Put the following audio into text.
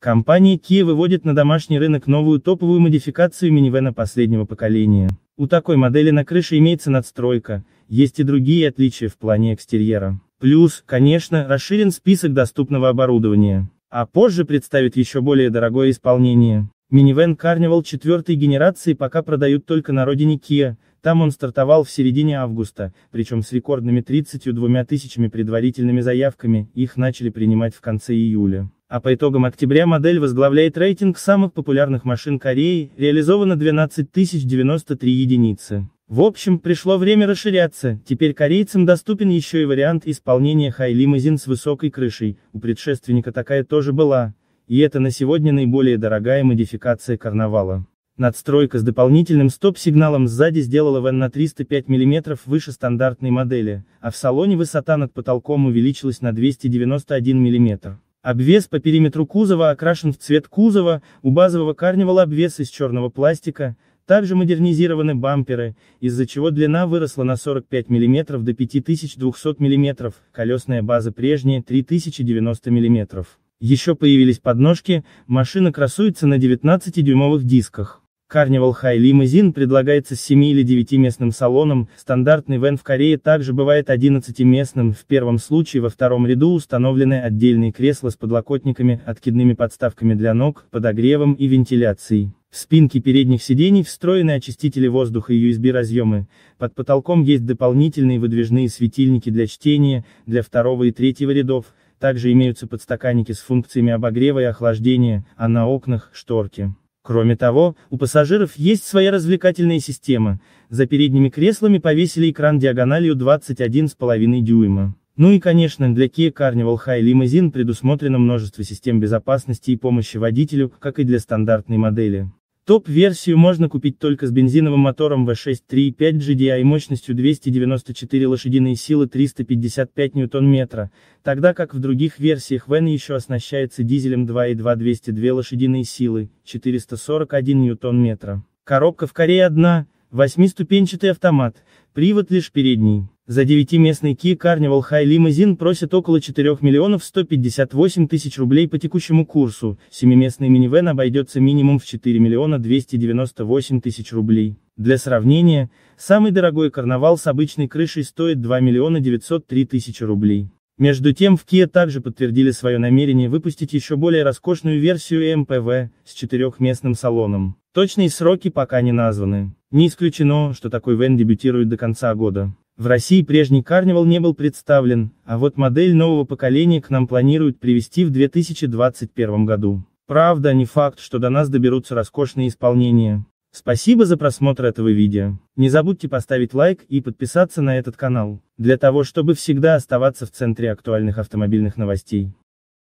Компания Kia выводит на домашний рынок новую топовую модификацию минивэна последнего поколения. У такой модели на крыше имеется надстройка, есть и другие отличия в плане экстерьера. Плюс, конечно, расширен список доступного оборудования. А позже представит еще более дорогое исполнение. Минивэн Carnival четвертой генерации пока продают только на родине Kia, там он стартовал в середине августа, причем с рекордными 32 тысячами предварительными заявками, их начали принимать в конце июля а по итогам октября модель возглавляет рейтинг самых популярных машин Кореи, реализовано 12 093 единицы. В общем, пришло время расширяться, теперь корейцам доступен еще и вариант исполнения хай-лимузин с высокой крышей, у предшественника такая тоже была, и это на сегодня наиболее дорогая модификация карнавала. Надстройка с дополнительным стоп-сигналом сзади сделала вн на 305 мм выше стандартной модели, а в салоне высота над потолком увеличилась на 291 мм. Обвес по периметру кузова окрашен в цвет кузова, у базового карнивала обвес из черного пластика, также модернизированы бамперы, из-за чего длина выросла на 45 мм до 5200 мм, колесная база прежняя 3090 мм. Еще появились подножки, машина красуется на 19-дюймовых дисках. Carnival High Limousine предлагается с 7 или 9 местным салоном, стандартный вен в Корее также бывает 11-местным, в первом случае во втором ряду установлены отдельные кресла с подлокотниками, откидными подставками для ног, подогревом и вентиляцией. В спинке передних сидений встроены очистители воздуха и USB-разъемы, под потолком есть дополнительные выдвижные светильники для чтения, для второго и третьего рядов, также имеются подстаканники с функциями обогрева и охлаждения, а на окнах – шторки. Кроме того, у пассажиров есть своя развлекательная система, за передними креслами повесили экран диагональю 21,5 дюйма. Ну и конечно, для Kia Carnival High Limousine предусмотрено множество систем безопасности и помощи водителю, как и для стандартной модели. Топ-версию можно купить только с бензиновым мотором V6 3.5 GDI мощностью 294 лошадиные силы 355 ньютон-метра, тогда как в других версиях Вен еще оснащается дизелем 2.2 202 лошадиные силы 441 ньютон-метра. Коробка в Корее одна, восьмиступенчатый автомат, привод лишь передний. За девятиместный Kia Carnival High Limousine просят около 4 миллионов 158 тысяч рублей по текущему курсу, семиместный минивэн обойдется минимум в 4 миллиона 298 тысяч рублей. Для сравнения, самый дорогой карнавал с обычной крышей стоит 2 миллиона 903 тысячи рублей. Между тем в Kia также подтвердили свое намерение выпустить еще более роскошную версию MPV с четырехместным салоном. Точные сроки пока не названы. Не исключено, что такой вен дебютирует до конца года. В России прежний карнивал не был представлен, а вот модель нового поколения к нам планируют привести в 2021 году. Правда, не факт, что до нас доберутся роскошные исполнения. Спасибо за просмотр этого видео. Не забудьте поставить лайк и подписаться на этот канал, для того чтобы всегда оставаться в центре актуальных автомобильных новостей.